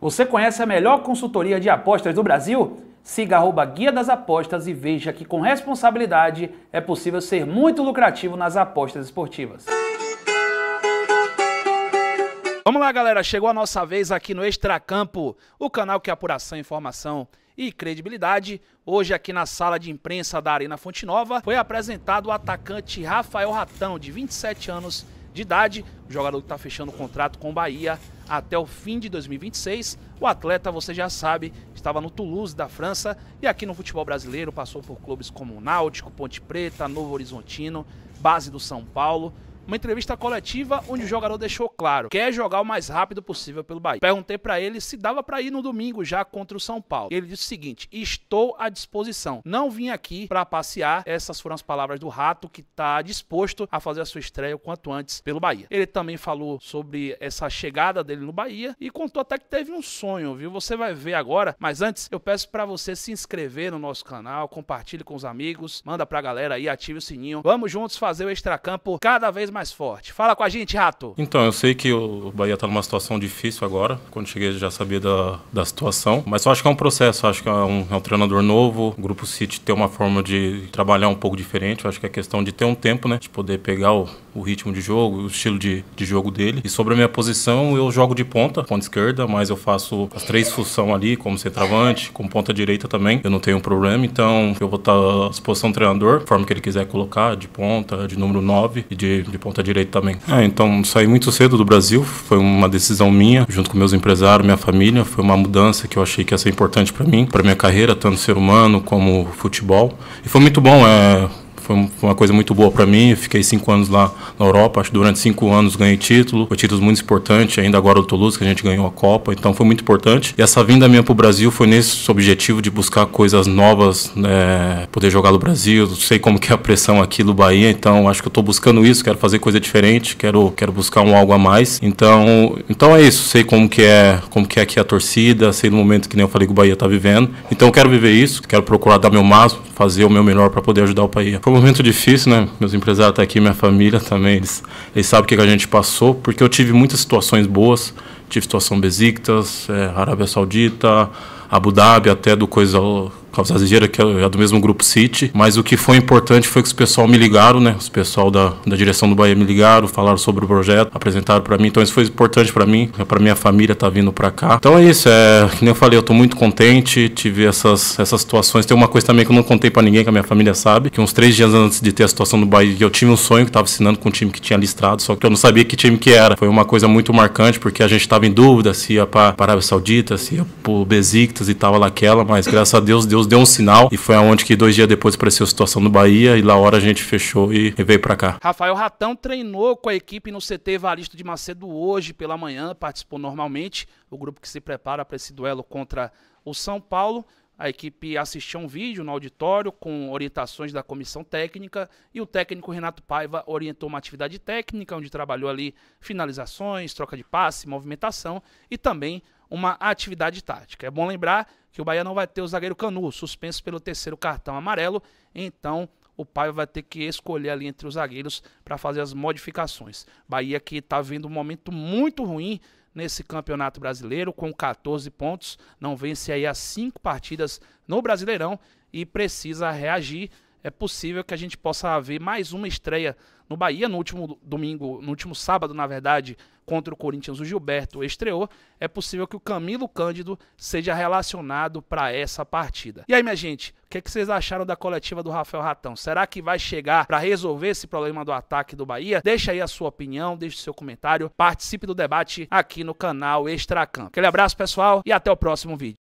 Você conhece a melhor consultoria de apostas do Brasil? Siga arroba Guia das Apostas e veja que com responsabilidade é possível ser muito lucrativo nas apostas esportivas. Vamos lá, galera. Chegou a nossa vez aqui no Extracampo, o canal que é apuração, informação e credibilidade. Hoje, aqui na sala de imprensa da Arena Fonte Nova, foi apresentado o atacante Rafael Ratão, de 27 anos, de idade. O jogador que está fechando o contrato com o Bahia até o fim de 2026. O atleta, você já sabe, estava no Toulouse da França e aqui no futebol brasileiro passou por clubes como Náutico, Ponte Preta, Novo Horizontino, base do São Paulo uma entrevista coletiva onde o jogador deixou claro quer jogar o mais rápido possível pelo Bahia. Perguntei para ele se dava para ir no domingo já contra o São Paulo. Ele disse o seguinte: "Estou à disposição. Não vim aqui para passear". Essas foram as palavras do Rato que tá disposto a fazer a sua estreia o quanto antes pelo Bahia. Ele também falou sobre essa chegada dele no Bahia e contou até que teve um sonho, viu? Você vai ver agora, mas antes eu peço para você se inscrever no nosso canal, compartilhe com os amigos, manda pra galera aí, ative o sininho. Vamos juntos fazer o extracampo cada vez vez mais forte. Fala com a gente, Rato. Então, eu sei que o Bahia está numa situação difícil agora. Quando cheguei já sabia da, da situação. Mas eu acho que é um processo. Eu acho que é um, é um, treinador novo. O Grupo City tem uma forma de trabalhar um pouco diferente. Eu acho que é questão de ter um tempo, né? De poder pegar o, o ritmo de jogo, o estilo de, de jogo dele. E sobre a minha posição, eu jogo de ponta, ponta esquerda, mas eu faço as três funções ali, como centroavante, com ponta direita também. Eu não tenho problema, então eu vou estar tá à disposição do treinador, forma que ele quiser colocar, de ponta, de número 9 e de, de ponta direita também. É, então saí muito cedo do Brasil, foi uma decisão minha, junto com meus empresários, minha família, foi uma mudança que eu achei que ia ser importante para mim, para minha carreira, tanto ser humano como futebol. E foi muito bom, é, foi uma coisa muito boa para mim. Eu fiquei cinco anos lá na Europa, acho que durante cinco anos ganhei título, foi títulos muito importante, ainda agora o Toulouse, que a gente ganhou a Copa, então foi muito importante. E essa vinda minha para o Brasil foi nesse objetivo de buscar coisas novas, né? poder jogar no Brasil, sei como que é a pressão aqui no Bahia, então acho que eu estou buscando isso, quero fazer coisa diferente, quero, quero buscar um algo a mais. Então, então é isso, sei como que é, como que é aqui a torcida, sei no momento que nem eu falei que o Bahia está vivendo. Então eu quero viver isso, quero procurar dar meu máximo, fazer o meu melhor para poder ajudar o Bahia. Foi momento difícil, né? Meus empresários estão tá aqui, minha família também, eles, eles sabem o que, que a gente passou, porque eu tive muitas situações boas. Tive situação Besiktas, é, Arábia Saudita, Abu Dhabi, até do coisa Campos Azizeira, que é, é do mesmo grupo City. Mas o que foi importante foi que os pessoal me ligaram, né? Os pessoal da, da direção do Bahia me ligaram, falaram sobre o projeto, apresentaram para mim. Então isso foi importante para mim, para minha família tá vindo para cá. Então é isso, é, que eu falei, eu tô muito contente, tive essas, essas situações. Tem uma coisa também que eu não contei para ninguém, que a minha família sabe, que uns três dias antes de ter a situação do Bahia, eu tive um sonho que tava assinando com um time que tinha listrado, só que eu não sabia que time que era. Foi uma coisa muito marcante, porque a gente tava em dúvida se ia pra, pra Arábia Saudita, se ia pro Besiktas e tava lá aquela, mas graças a Deus, Deus Deus deu um sinal e foi aonde que dois dias depois apareceu a situação no Bahia e lá hora a gente fechou e, e veio para cá. Rafael Ratão treinou com a equipe no CT Evaristo de Macedo hoje pela manhã, participou normalmente, o grupo que se prepara para esse duelo contra o São Paulo. A equipe assistiu um vídeo no auditório com orientações da comissão técnica e o técnico Renato Paiva orientou uma atividade técnica onde trabalhou ali finalizações, troca de passe, movimentação e também uma atividade tática. É bom lembrar que o Bahia não vai ter o zagueiro Canu, suspenso pelo terceiro cartão amarelo, então o Paiva vai ter que escolher ali entre os zagueiros para fazer as modificações. Bahia que está vendo um momento muito ruim nesse Campeonato Brasileiro com 14 pontos, não vence aí as cinco partidas no Brasileirão e precisa reagir. É possível que a gente possa ver mais uma estreia no Bahia no último domingo, no último sábado, na verdade, contra o Corinthians, o Gilberto estreou, é possível que o Camilo Cândido seja relacionado para essa partida. E aí, minha gente, o que, é que, vocês acharam da coletiva do Rafael Ratão? Será que vai chegar para resolver esse problema do ataque do Bahia? Deixa aí a sua opinião, deixe seu comentário, participe do debate aqui no canal Extracampo. Aquele abraço, pessoal, e até o próximo vídeo.